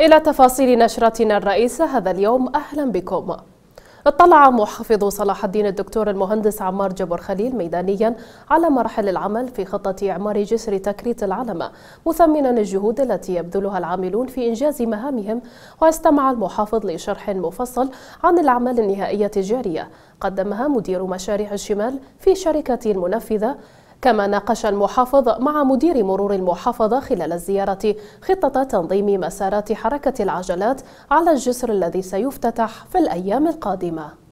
إلى تفاصيل نشرتنا الرئيسة هذا اليوم أهلا بكم اطلع محافظ صلاح الدين الدكتور المهندس عمار جبر خليل ميدانيا على مراحل العمل في خطة إعمار جسر تكريت العلمة مثمنا الجهود التي يبذلها العاملون في إنجاز مهامهم واستمع المحافظ لشرح مفصل عن الأعمال النهائية الجارية قدمها مدير مشاريع الشمال في شركة المنفذة كما ناقش المحافظ مع مدير مرور المحافظة خلال الزيارة خطة تنظيم مسارات حركة العجلات على الجسر الذي سيفتتح في الأيام القادمة